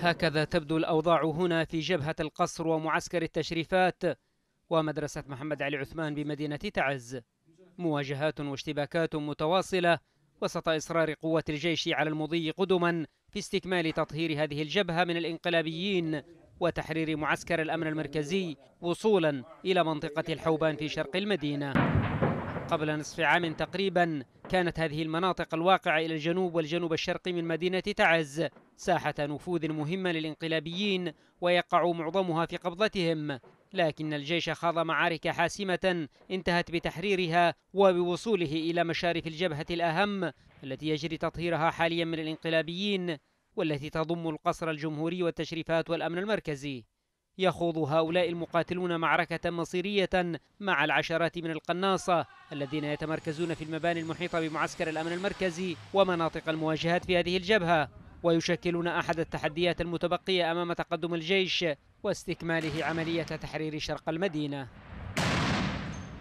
هكذا تبدو الأوضاع هنا في جبهة القصر ومعسكر التشريفات ومدرسة محمد علي عثمان بمدينة تعز مواجهات واشتباكات متواصلة وسط إصرار قوة الجيش على المضي قدما في استكمال تطهير هذه الجبهة من الإنقلابيين وتحرير معسكر الأمن المركزي وصولا إلى منطقة الحوبان في شرق المدينة قبل نصف عام تقريبا كانت هذه المناطق الواقعة إلى الجنوب والجنوب الشرقي من مدينة تعز ساحة نفوذ مهمة للانقلابيين ويقع معظمها في قبضتهم لكن الجيش خاض معارك حاسمة انتهت بتحريرها وبوصوله إلى مشارف الجبهة الأهم التي يجري تطهيرها حاليا من الانقلابيين والتي تضم القصر الجمهوري والتشريفات والأمن المركزي يخوض هؤلاء المقاتلون معركة مصيرية مع العشرات من القناصة الذين يتمركزون في المباني المحيطة بمعسكر الأمن المركزي ومناطق المواجهات في هذه الجبهة ويشكلون أحد التحديات المتبقية أمام تقدم الجيش واستكماله عملية تحرير شرق المدينة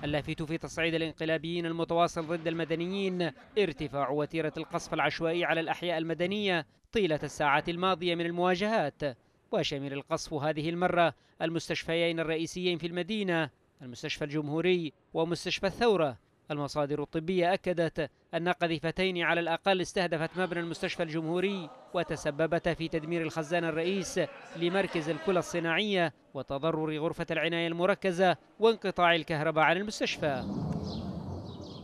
اللافت في تصعيد الانقلابيين المتواصل ضد المدنيين ارتفاع وتيرة القصف العشوائي على الأحياء المدنية طيلة الساعات الماضية من المواجهات وشمل القصف هذه المرة المستشفيين الرئيسيين في المدينة المستشفى الجمهوري ومستشفى الثورة المصادر الطبية أكدت أن قذيفتين على الأقل استهدفت مبنى المستشفى الجمهوري وتسببت في تدمير الخزان الرئيس لمركز الكلى الصناعية وتضرر غرفة العناية المركزة وانقطاع الكهرباء عن المستشفى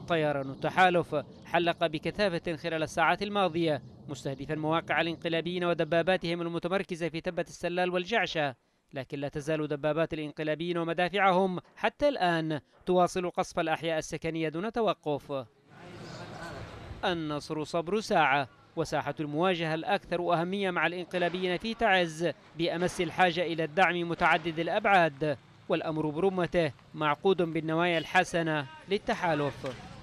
طيران التحالف حلق بكثافة خلال الساعات الماضية مستهدفا مواقع الانقلابيين ودباباتهم المتمركزة في تبة السلال والجعشة لكن لا تزال دبابات الانقلابيين ومدافعهم حتى الآن تواصل قصف الأحياء السكنية دون توقف النصر صبر ساعة وساحة المواجهة الأكثر أهمية مع الانقلابيين في تعز بأمس الحاجة إلى الدعم متعدد الأبعاد والأمر برمته معقود بالنوايا الحسنة للتحالف